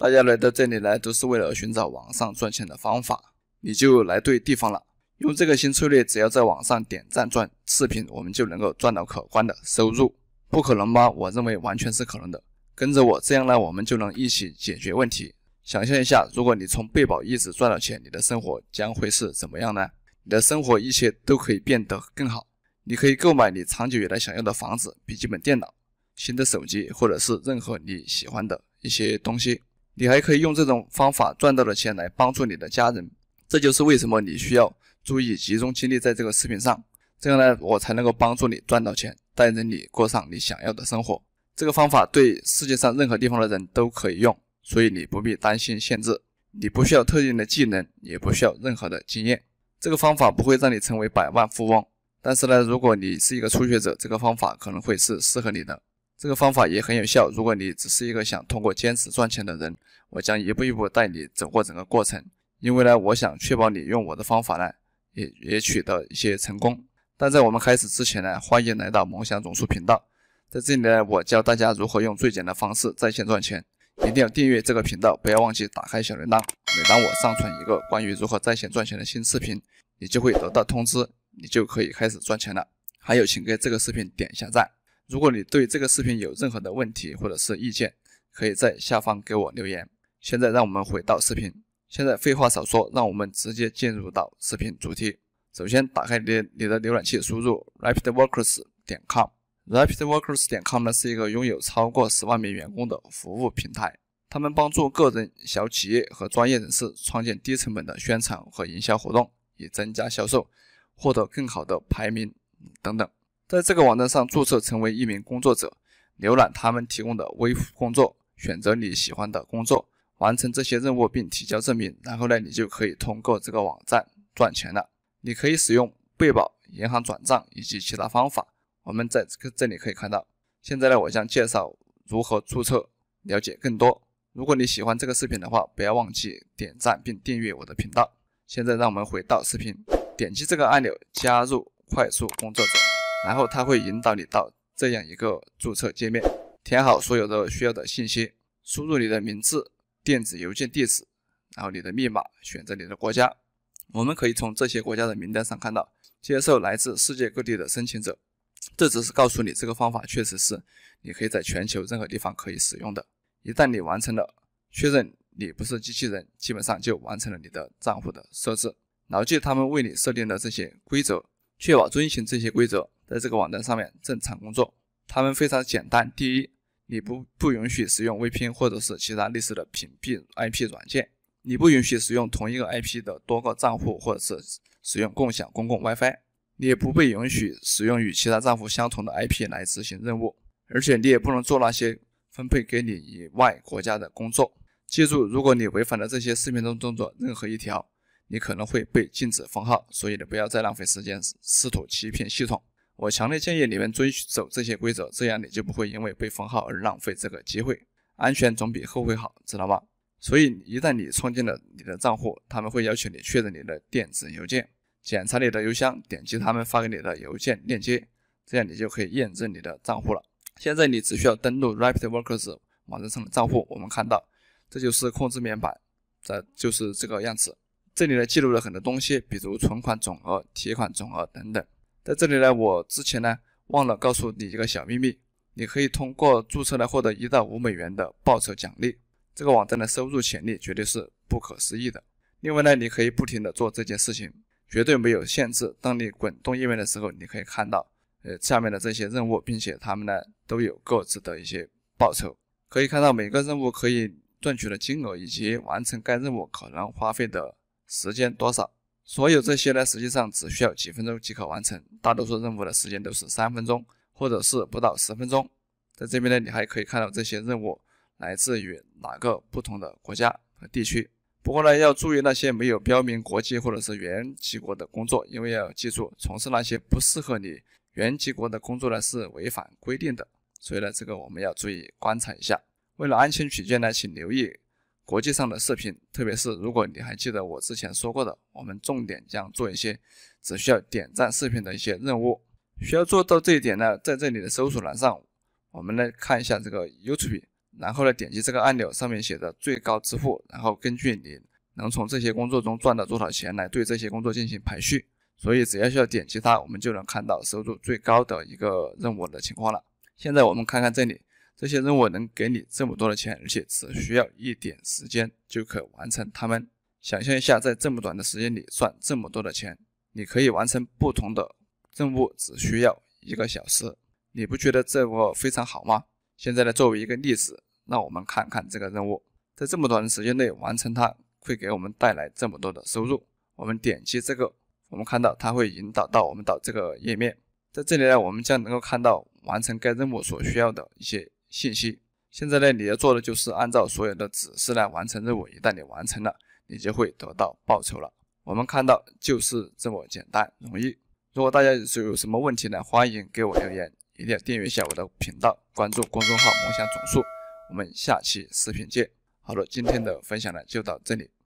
大家来到这里来都是为了寻找网上赚钱的方法，你就来对地方了。用这个新策略，只要在网上点赞赚视频，我们就能够赚到可观的收入。不可能吗？我认为完全是可能的。跟着我，这样呢，我们就能一起解决问题。想象一下，如果你从贝保一直赚到钱，你的生活将会是怎么样呢？你的生活一切都可以变得更好。你可以购买你长久以来想要的房子、笔记本电脑、新的手机，或者是任何你喜欢的一些东西。你还可以用这种方法赚到的钱来帮助你的家人，这就是为什么你需要注意集中精力在这个视频上，这样呢，我才能够帮助你赚到钱，带着你过上你想要的生活。这个方法对世界上任何地方的人都可以用，所以你不必担心限制，你不需要特定的技能，也不需要任何的经验。这个方法不会让你成为百万富翁，但是呢，如果你是一个初学者，这个方法可能会是适合你的。这个方法也很有效。如果你只是一个想通过坚持赚钱的人，我将一步一步带你走过整个过程。因为呢，我想确保你用我的方法呢，也也取得一些成功。但在我们开始之前呢，欢迎来到梦想总数频道。在这里呢，我教大家如何用最简单的方式在线赚钱。一定要订阅这个频道，不要忘记打开小铃铛。每当我上传一个关于如何在线赚钱的新视频，你就会得到通知，你就可以开始赚钱了。还有，请给这个视频点一下赞。如果你对这个视频有任何的问题或者是意见，可以在下方给我留言。现在让我们回到视频。现在废话少说，让我们直接进入到视频主题。首先打开你你的浏览器，输入 rapidworkers 点 com。rapidworkers 点 com 呢是一个拥有超过十万名员工的服务平台，他们帮助个人、小企业和专业人士创建低成本的宣传和营销活动，以增加销售、获得更好的排名等等。在这个网站上注册成为一名工作者，浏览他们提供的微服工作，选择你喜欢的工作，完成这些任务并提交证明，然后呢，你就可以通过这个网站赚钱了。你可以使用贝宝、银行转账以及其他方法。我们在这里可以看到。现在呢，我将介绍如何注册，了解更多。如果你喜欢这个视频的话，不要忘记点赞并订阅我的频道。现在让我们回到视频，点击这个按钮加入快速工作者。然后他会引导你到这样一个注册界面，填好所有的需要的信息，输入你的名字、电子邮件地址，然后你的密码，选择你的国家。我们可以从这些国家的名单上看到，接受来自世界各地的申请者。这只是告诉你这个方法确实是你可以在全球任何地方可以使用的。一旦你完成了确认你不是机器人，基本上就完成了你的账户的设置。牢记他们为你设定的这些规则，确保遵循这些规则。在这个网站上面正常工作，他们非常简单。第一，你不不允许使用 VPN 或者是其他类似的屏蔽 IP 软件；你不允许使用同一个 IP 的多个账户，或者是使用共享公共 WiFi；你也不被允许使用与其他账户相同的 IP 来执行任务，而且你也不能做那些分配给你以外国家的工作。记住，如果你违反了这些视频中动作任何一条，你可能会被禁止封号。所以，你不要再浪费时间试图欺骗系统。我强烈建议你们遵守这些规则，这样你就不会因为被封号而浪费这个机会。安全总比后悔好，知道吗？所以一旦你创建了你的账户，他们会要求你确认你的电子邮件，检查你的邮箱，点击他们发给你的邮件链接，这样你就可以验证你的账户了。现在你只需要登录 Rapid Workers 网站上的账户，我们看到这就是控制面板，这就是这个样子。这里呢记录了很多东西，比如存款总额、提款总额等等。在这里呢，我之前呢忘了告诉你一个小秘密，你可以通过注册来获得一到五美元的报酬奖励，这个网站的收入潜力绝对是不可思议的。另外呢，你可以不停的做这件事情，绝对没有限制。当你滚动页面的时候，你可以看到，呃，下面的这些任务，并且他们呢都有各自的一些报酬，可以看到每个任务可以赚取的金额以及完成该任务可能花费的时间多少。所有这些呢，实际上只需要几分钟即可完成。大多数任务的时间都是三分钟，或者是不到十分钟。在这边呢，你还可以看到这些任务来自于哪个不同的国家和地区。不过呢，要注意那些没有标明国籍或者是原籍国的工作，因为要记住，从事那些不适合你原籍国的工作呢是违反规定的。所以呢，这个我们要注意观察一下。为了安全取件呢，请留意。国际上的视频，特别是如果你还记得我之前说过的，我们重点将做一些只需要点赞视频的一些任务。需要做到这一点呢，在这里的搜索栏上，我们来看一下这个 YouTube，然后呢点击这个按钮上面写的最高支付，然后根据你能从这些工作中赚到多少钱来对这些工作进行排序。所以只要需要点击它，我们就能看到收入最高的一个任务的情况了。现在我们看看这里。这些任务能给你这么多的钱，而且只需要一点时间就可完成。他们想象一下，在这么短的时间里赚这么多的钱，你可以完成不同的任务，只需要一个小时。你不觉得这个非常好吗？现在呢，作为一个例子，让我们看看这个任务在这么短的时间内完成，它会给我们带来这么多的收入。我们点击这个，我们看到它会引导到我们到这个页面，在这里呢，我们将能够看到完成该任务所需要的一些。信息。现在呢，你要做的就是按照所有的指示来完成任务。一旦你完成了，你就会得到报酬了。我们看到就是这么简单容易。如果大家有什么问题呢，欢迎给我留言。一定要订阅一下我的频道，关注公众号“梦想总数”。我们下期视频见。好了，今天的分享呢就到这里。